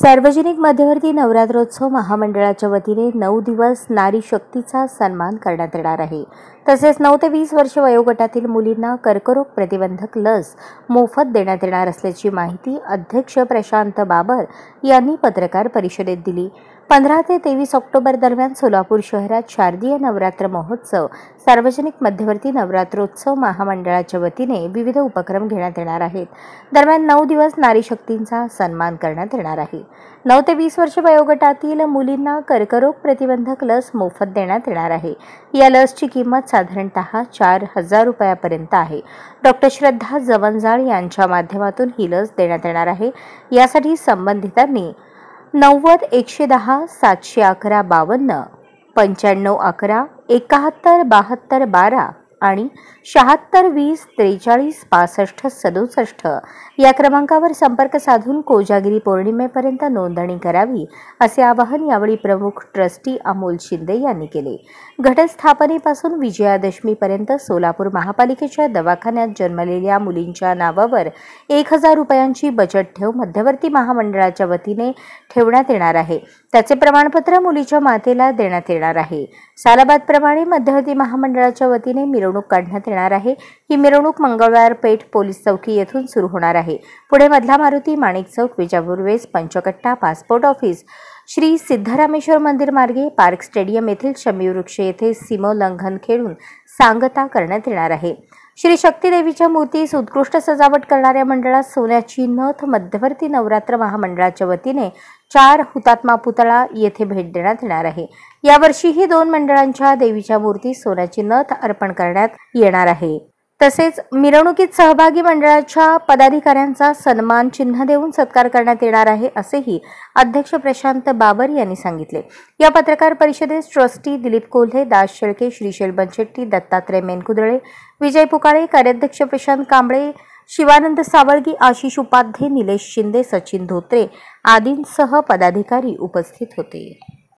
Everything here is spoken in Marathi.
सार्वजनिक मध्यवर्ती नवरात्रोत्सव महामंडळाच्या वतीने नऊ दिवस नारी शक्तीचा सन्मान करण्यात येणार आहे तसेच नऊ ते वीस वर्ष वयोगटातील मुलींना कर्करोग प्रतिबंधक लस मोफत देण्यात येणार असल्याची माहिती अध्यक्ष प्रशांत बाबर यांनी पत्रकार परिषदेत दिली पंधरा ते तेवीस ऑक्टोबर दरम्यान सोलापूर शहरात शारदीय नवरात्र महोत्सव सार्वजनिक मध्यवर्ती नवरात्रोत्सव महामंडळाच्या वतीने विविध उपक्रम घेण्यात येणार आहेत दरम्यान नऊ दिवस नारी शक्तींचा सन्मान करण्यात येणार आहे नऊ ते वीस वर्ष वयोगटातील मुलींना कर्करोग प्रतिबंधक लस मोफत देण्यात येणार आहे या लसची किंमत साधारणतः चार हजार रुपयापर्यंत आहे डॉक्टर श्रद्धा जवनजाळ यांच्या माध्यमातून ही लस देण्यात येणार आहे यासाठी संबंधितांनी नव्वद एकशे दहा सातशे अकरा बावन्न पंच्याण्णव अकरा एकाहत्तर बहात्तर बारा आणि शहात्तर वीस त्रेचाळीस पासष्ट सदुसष्ट या क्रमांकावर संपर्क साधून कोजागिरी पौर्णिमेपर्यंत नोंदणी करावी असे आवाहन यावेळी प्रमुख ट्रस्टी अमोल शिंदे यांनी केले घटस्थापनेपासून विजयादशमीपर्यंत सोलापूर महापालिकेच्या दवाखान्यात जन्मलेल्या मुलींच्या नावावर एक हजार रुपयांची बचत ठेव मध्यवर्ती महामंडळाच्या वतीने ठेवण्यात येणार आहे त्याचे प्रमाणपत्र मुलीच्या मातेला देण्यात येणार आहे सालाबादप्रमाणे मध्यवर्ती महामंडळाच्या वतीने मिरवणूक काढण्यात येणार आहे ही मिरवणूक मंगळवार पेठ पोलीस चौकी येथून सुरू होणार आहे पुढे मधला मारुती माणिक चौक विजापूर वेस पंचकट्टा पासपोर्ट ऑफिस श्री सिद्धरामेश्वर मंदिर मार्गे पार्क स्टेडियम येथील शमी वृक्ष येथे सीमोल्लंघन खेळून सांगता करण्यात येणार आहे श्री शक्ती देवीच्या मूर्तीस उत्कृष्ट सजावट करणाऱ्या मंडळात सोन्याची नथ मध्यवर्ती नवरात्र महामंडळाच्या वतीने चार हुतात्मा पुतळा येथे भेट देण्यात येणार आहे यावर्षीही दोन मंडळांच्या देवीच्या मूर्ती सोन्याची नथ अर्पण करण्यात येणार आहे तसेच मिरवणुकीत सहभागी मंडळाच्या पदाधिकाऱ्यांचा सन्मान चिन्ह देऊन सत्कार करण्यात येणार आहे असेही अध्यक्ष प्रशांत बाबर यांनी सांगितले या पत्रकार परिषदेत ट्रस्टी दिलीप कोल्हे दास शेळके श्रीशैल बनशेट्टी दत्तात्रय मेनकुदळे विजय पुकाळे कार्याध्यक्ष प्रशांत कांबळे शिवानंद सावळगी आशिष उपाध्ये निलेश शिंदे सचिन धोत्रे आदींसह पदाधिकारी उपस्थित होते